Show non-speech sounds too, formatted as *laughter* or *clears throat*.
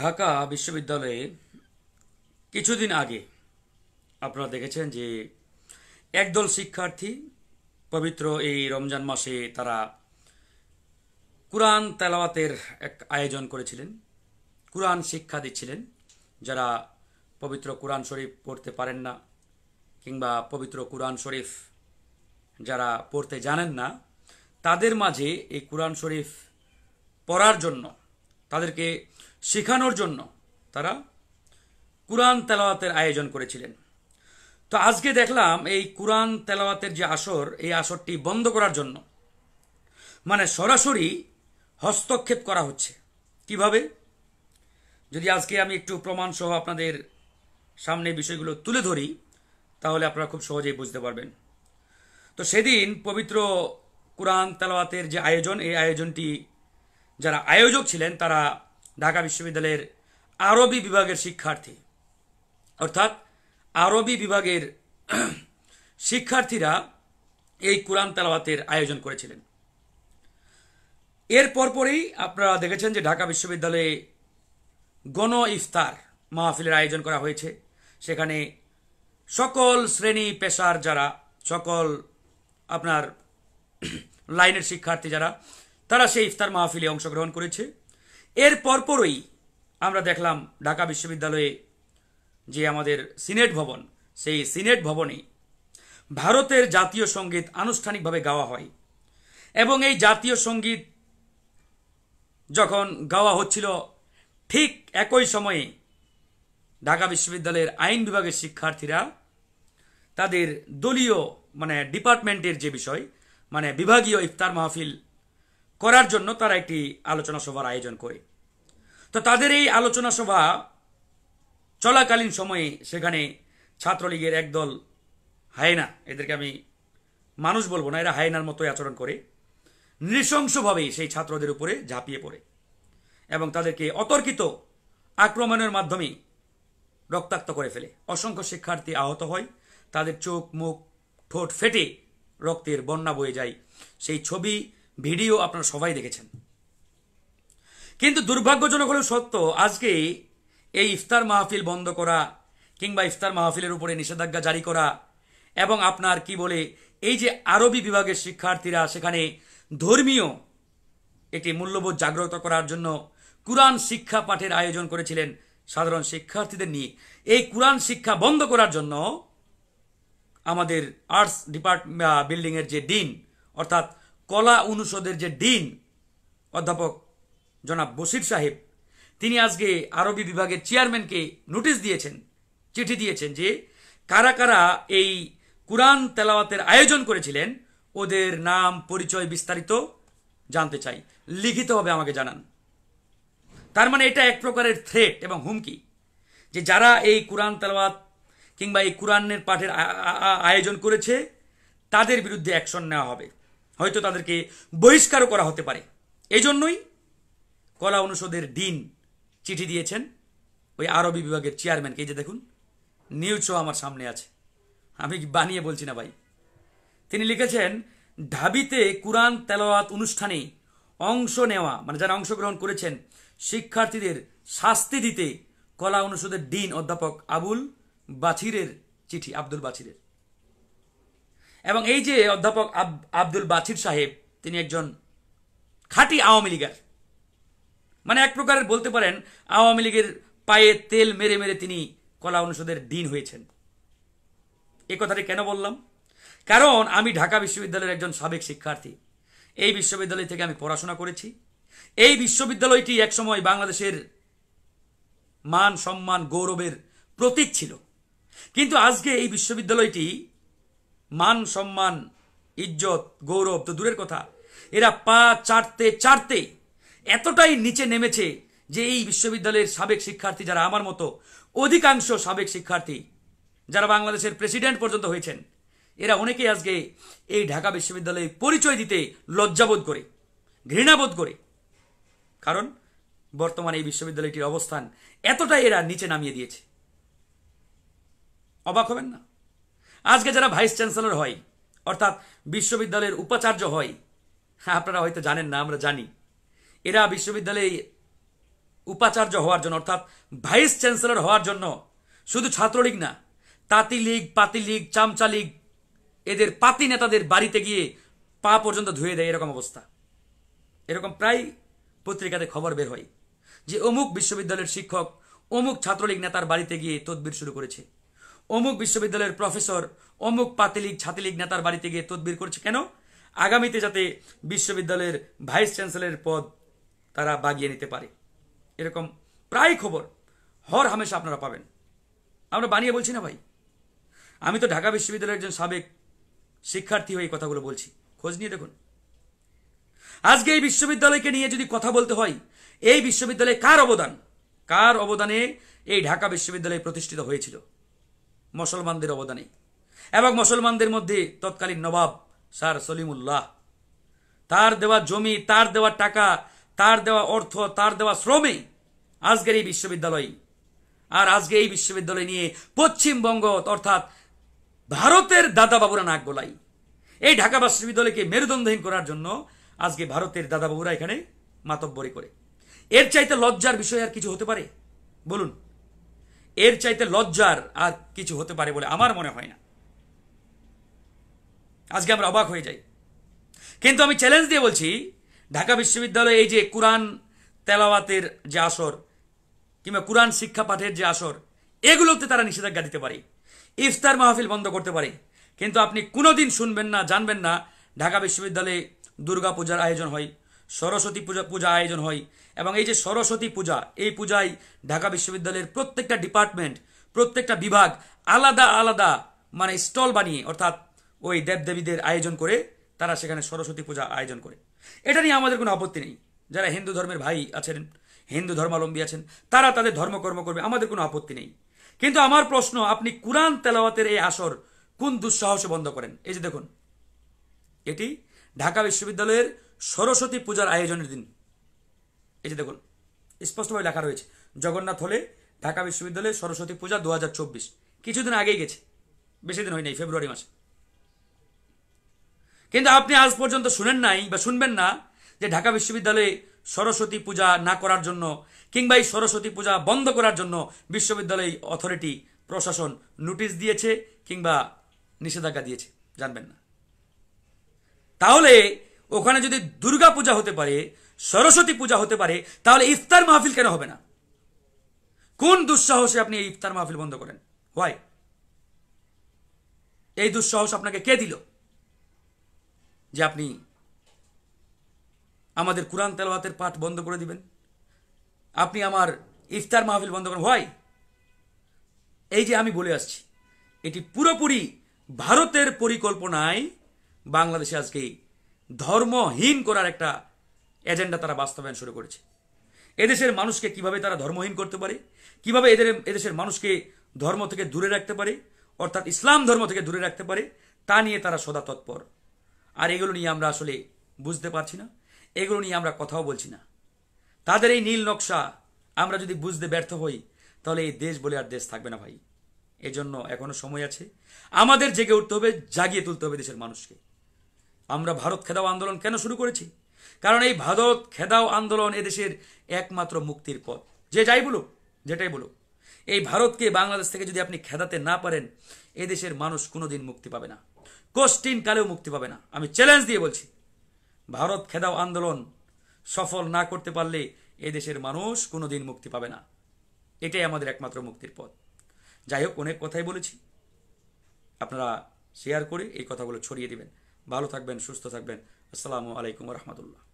ঢাকা বিশ্ববিদ্যালয়ে কিছুদিন আগে আপনারা দেখেছেন যে একদল শিক্ষার্থী পবিত্র এই রমজান মাসে তারা কোরআন তেলাওয়াতের এক আয়োজন করেছিলেন কোরআন শিক্ষা দিচ্ছিলেন যারা পবিত্র কোরআন শরীফ পড়তে পারেন না কিংবা পবিত্র কোরআন শরীফ যারা পড়তে জানেন না তাদের মাঝে এই কোরআন শরীফ পড়ার জন্য তাদেরকে শেখানোর জন্য তারা কুরআন তেলাওয়াতের আয়োজন করেছিলেন তো আজকে দেখলাম এই কুরআন তেলাওয়াতের যে আসর এই আসরটি বন্ধ করার জন্য মানে সরাসরি হস্তক্ষেপ করা হচ্ছে কিভাবে যদি আজকে আমি একটু প্রমাণসহ আপনাদের সামনে বিষয়গুলো তুলে ধরি তাহলে আপনারা খুব সহজেই বুঝতে পারবেন তো সেদিন পবিত্র কোরআন তেলাওয়াতের যে আয়োজন এই আয়োজনটি যারা আয়োজক ছিলেন তারা ঢাকা বিশ্ববিদ্যালয়ের আরবি বিভাগের শিক্ষার্থী অর্থাৎ আরবি বিভাগের *clears throat* শিক্ষার্থীরা এই কোরআন তালাওয়াতের আয়োজন করেছিলেন এর পরপরই আপনারা দেখেছেন যে ঢাকা বিশ্ববিদ্যালয়ে গণ ইফতার মাহফিলের আয়োজন করা হয়েছে সেখানে সকল শ্রেণী পেশার যারা সকল আপনার *clears throat* লাইনের শিক্ষার্থী যারা তারা সেই ইফতার মাহফিলে অংশগ্রহণ করেছে এর পরপরই আমরা দেখলাম ঢাকা বিশ্ববিদ্যালয়ে যে আমাদের সিনেট ভবন সেই সিনেট ভবনে ভারতের জাতীয় সঙ্গীত আনুষ্ঠানিকভাবে গাওয়া হয় এবং এই জাতীয় সঙ্গীত যখন গাওয়া হচ্ছিল ঠিক একই সময়ে ঢাকা বিশ্ববিদ্যালয়ের আইন বিভাগের শিক্ষার্থীরা তাদের দলীয় মানে ডিপার্টমেন্টের যে বিষয় মানে বিভাগীয় ইফতার মাহফিল করার জন্য তারা একটি আলোচনা সভার আয়োজন করে তো তাদের এই আলোচনা সভা চলাকালীন সময়ে সেখানে ছাত্রলীগের একদল হায়না এদেরকে আমি মানুষ বলবো না এরা হায়নার মতোই আচরণ করে নৃশংসভাবে সেই ছাত্রদের উপরে ঝাঁপিয়ে পড়ে এবং তাদেরকে অতর্কিত আক্রমণের মাধ্যমে রক্তাক্ত করে ফেলে অসংখ্য শিক্ষার্থী আহত হয় তাদের চোখ মুখ ঠোঁট ফেটে রক্তের বন্যা বয়ে যায় সেই ছবি ভিডিও আপনারা সবাই দেখেছেন কিন্তু দুর্ভাগ্যজনক হলেও সত্য আজকে এই ইফতার মাহফিল বন্ধ করা কিংবা ইফতার মাহফিলের উপরে নিষেধাজ্ঞা জারি করা এবং আপনার কি বলে এই যে আরবি বিভাগের শিক্ষার্থীরা সেখানে ধর্মীয় একটি মূল্যবোধ জাগ্রত করার জন্য কোরআন শিক্ষা পাঠের আয়োজন করেছিলেন সাধারণ শিক্ষার্থীদের নিয়ে এই কোরআন শিক্ষা বন্ধ করার জন্য আমাদের আর্টস ডিপার্ট বিল্ডিংয়ের যে ডিন অর্থাৎ কলা অনুষদের যে ডিন অধ্যাপক জনাব বসির সাহেব তিনি আজকে আরবি বিভাগের চেয়ারম্যানকে নোটিশ দিয়েছেন চিঠি দিয়েছেন যে কারা কারা এই কোরআন তেলাওয়াতের আয়োজন করেছিলেন ওদের নাম পরিচয় বিস্তারিত জানতে চাই লিখিতভাবে আমাকে জানান তার মানে এটা এক প্রকারের থ্রেট এবং হুমকি যে যারা এই কোরআন তেলাওয়াত কিংবা এই কোরআনের পাঠের আয়োজন করেছে তাদের বিরুদ্ধে অ্যাকশন নেওয়া হবে হয়তো তাদেরকে বহিষ্কারও করা হতে পারে এই জন্যই কলা অনুষদের ডিন চিঠি দিয়েছেন ওই আরবি বিভাগের চেয়ারম্যানকে এই যে দেখুন নিউজ শো আমার সামনে আছে আমি বানিয়ে বলছি না ভাই তিনি লিখেছেন ঢাবিতে কুরআন তেলাওয়াত অনুষ্ঠানে অংশ নেওয়া মানে যারা অংশগ্রহণ করেছেন শিক্ষার্থীদের শাস্তি দিতে কলা অনুষদের ডিন অধ্যাপক আবুল বাছিরের চিঠি আব্দুল বাছিরের এবং এই যে অধ্যাপক আব্দুল বাছির সাহেব তিনি একজন খাঁটি আওয়ামী লীগের মানে এক প্রকারের বলতে পারেন আওয়ামী লীগের পায়ে তেল মেরে মেরে তিনি কলা অনুষদের ডিন হয়েছেন এ কথাটি কেন বললাম কারণ আমি ঢাকা বিশ্ববিদ্যালয়ের একজন সাবেক শিক্ষার্থী এই বিশ্ববিদ্যালয় থেকে আমি পড়াশোনা করেছি এই বিশ্ববিদ্যালয়টি একসময় বাংলাদেশের মান সম্মান গৌরবের প্রতীক ছিল কিন্তু আজকে এই বিশ্ববিদ্যালয়টি মান সম্মান ইজ্জত গৌরব তো দূরের কথা এরা পা চারতে চারতে এতটাই নিচে নেমেছে যে এই বিশ্ববিদ্যালয়ের সাবেক শিক্ষার্থী যারা আমার মতো অধিকাংশ সাবেক শিক্ষার্থী যারা বাংলাদেশের প্রেসিডেন্ট পর্যন্ত হয়েছেন এরা অনেকেই আজকে এই ঢাকা বিশ্ববিদ্যালয়ে পরিচয় দিতে লজ্জাবোধ করে ঘৃণাবোধ করে কারণ বর্তমানে এই বিশ্ববিদ্যালয়টির অবস্থান এতটাই এরা নিচে নামিয়ে দিয়েছে অবাক হবেন না আজকে যারা ভাইস চ্যান্সেলর হয় অর্থাৎ বিশ্ববিদ্যালয়ের উপাচার্য হয় আপনারা হয়তো জানেন না আমরা জানি এরা বিশ্ববিদ্যালয়ে উপাচার্য হওয়ার জন্য অর্থাৎ ভাইস চ্যান্সেলর হওয়ার জন্য শুধু ছাত্রলীগ না তাঁতি লীগ পাতি লীগ চামচা লীগ এদের পাতি নেতাদের বাড়িতে গিয়ে পা পর্যন্ত ধুয়ে দেয় এরকম অবস্থা এরকম প্রায় পত্রিকাতে খবর বের হয় যে অমুক বিশ্ববিদ্যালয়ের শিক্ষক অমুক ছাত্রলীগ নেতার বাড়িতে গিয়ে তদবির শুরু করেছে অমুক বিশ্ববিদ্যালয়ের প্রফেসর অমুক পাতিলিগ ছাতিলিগ নেতার বাড়িতে গিয়ে তদবির করছে কেন আগামীতে যাতে বিশ্ববিদ্যালয়ের ভাইস চ্যান্সেলরের পদ তারা বাগিয়ে নিতে পারে এরকম প্রায় খবর হর হামেশা আপনারা পাবেন আমরা বানিয়ে বলছি না ভাই আমি তো ঢাকা বিশ্ববিদ্যালয়ের একজন সাবেক শিক্ষার্থী হয়ে এই কথাগুলো বলছি খোঁজ নিয়ে দেখুন আজকে এই বিশ্ববিদ্যালয়কে নিয়ে যদি কথা বলতে হয় এই বিশ্ববিদ্যালয়ে কার অবদান কার অবদানে এই ঢাকা বিশ্ববিদ্যালয় প্রতিষ্ঠিত হয়েছিল মুসলমানদের অবদানে এবং মুসলমানদের মধ্যে তৎকালীন নবাব স্যার সলিমুল্লাহ তার দেওয়া জমি তার দেওয়া টাকা তার দেওয়া অর্থ তার দেওয়া শ্রমে আজকের এই বিশ্ববিদ্যালয় আর আজকে এই বিশ্ববিদ্যালয় নিয়ে পশ্চিমবঙ্গ অর্থাৎ ভারতের দাদাবাবুরা নাক গোলাই এই ঢাকা বিশ্ববিদ্যালয়কে মেরুদণ্ডহীন করার জন্য আজকে ভারতের দাদাবাবুরা এখানে মাতব্বরি করে এর চাইতে লজ্জার বিষয় আর কিছু হতে পারে বলুন এর চাইতে লজ্জার আর কিছু হতে পারে বলে আমার মনে হয় না আজকে আমরা অবাক হয়ে যাই কিন্তু আমি চ্যালেঞ্জ দিয়ে বলছি ঢাকা বিশ্ববিদ্যালয়ে এই যে কোরআন তেলাওয়াতের যে আসর কিংবা কোরআন শিক্ষা পাঠের যে আসর এগুলোতে তারা নিষেধাজ্ঞা দিতে পারে ইফতার মাহফিল বন্ধ করতে পারে কিন্তু আপনি কোনোদিন শুনবেন না জানবেন না ঢাকা বিশ্ববিদ্যালয়ে দুর্গাপূজার আয়োজন হয় সরস্বতী পূজা পূজা আয়োজন হয় এবং এই যে সরস্বতী পূজা এই পূজায় ঢাকা বিশ্ববিদ্যালয়ের প্রত্যেকটা ডিপার্টমেন্ট প্রত্যেকটা বিভাগ আলাদা আলাদা মানে স্টল বানিয়ে অর্থাৎ ওই দেবদেবীদের আয়োজন করে তারা সেখানে সরস্বতী পূজা আয়োজন করে এটা নিয়ে আমাদের কোনো আপত্তি নেই যারা হিন্দু ধর্মের ভাই আছেন হিন্দু ধর্মাবলম্বী আছেন তারা তাদের ধর্মকর্ম করবে আমাদের কোনো আপত্তি নেই কিন্তু আমার প্রশ্ন আপনি কোরআন তেলাওয়াতের এই আসর কোন দুঃসাহসে বন্ধ করেন এই যে দেখুন এটি ঢাকা বিশ্ববিদ্যালয়ের সরস্বতী পূজার আয়োজনের দিন এই যে দেখুন স্পষ্টভাবে লেখা রয়েছে জগন্নাথ হলে ঢাকা বিশ্ববিদ্যালয়ে সরস্বতী পূজা দু কিছুদিন আগেই গেছে বেশি দিন হয়নি ফেব্রুয়ারি মাসে কিন্তু আপনি আজ পর্যন্ত শুনেন নাই বা শুনবেন না যে ঢাকা বিশ্ববিদ্যালয়ে সরস্বতী পূজা না করার জন্য কিংবা এই সরস্বতী পূজা বন্ধ করার জন্য বিশ্ববিদ্যালয় অথরিটি প্রশাসন নোটিশ দিয়েছে কিংবা নিষেধাজ্ঞা দিয়েছে জানবেন না তাহলে ওখানে যদি দুর্গা পূজা হতে পারে সরস্বতী পূজা হতে পারে তাহলে ইফতার মাহফিল কেন হবে না কোন দুঃসাহসে আপনি এই ইফতার মাহফিল বন্ধ করেন হয় এই দুঃসাহস আপনাকে কে দিল যে আপনি আমাদের কোরআন তেলাওয়াতের পাঠ বন্ধ করে দিবেন আপনি আমার ইফতার মাহফিল বন্ধ করেন হয় এই যে আমি বলে আসছি এটি পুরোপুরি ভারতের পরিকল্পনায় বাংলাদেশে আজকে ধর্মহীন করার একটা এজেন্ডা তারা বাস্তবায়ন শুরু করেছে এদেশের মানুষকে কিভাবে তারা ধর্মহীন করতে পারে কিভাবে এদের এদেশের মানুষকে ধর্ম থেকে দূরে রাখতে পারে অর্থাৎ ইসলাম ধর্ম থেকে দূরে রাখতে পারে তা নিয়ে তারা সদা তৎপর আর এগুলো নিয়ে আমরা আসলে বুঝতে পারছি না এগুলো নিয়ে আমরা কথাও বলছি না তাদের এই নীল নকশা আমরা যদি বুঝতে ব্যর্থ হই তাহলে এই দেশ বলে আর দেশ থাকবে না ভাই এজন্য এখনো সময় আছে আমাদের জেগে উঠতে হবে জাগিয়ে তুলতে হবে দেশের মানুষকে আমরা ভারত খেদাও আন্দোলন কেন শুরু করেছি কারণ এই ভারত খেদাও আন্দোলন এদেশের একমাত্র মুক্তির পথ যে যাই বলুক যেটাই বলুক এই ভারতকে বাংলাদেশ থেকে যদি আপনি খেদাতে না পারেন এদেশের মানুষ কোনোদিন মুক্তি পাবে না কোশ্চিন কালেও মুক্তি পাবে না আমি চ্যালেঞ্জ দিয়ে বলছি ভারত খেদাও আন্দোলন সফল না করতে পারলে এদেশের মানুষ কোনোদিন মুক্তি পাবে না এটাই আমাদের একমাত্র মুক্তির পথ যাই হোক অনেক কথাই বলেছি আপনারা শেয়ার করে এই কথাগুলো ছড়িয়ে দেবেন ভালো থাকবেন সুস্থ থাকবেন আসসালামু আলাইকুম রহমতুল্লাহ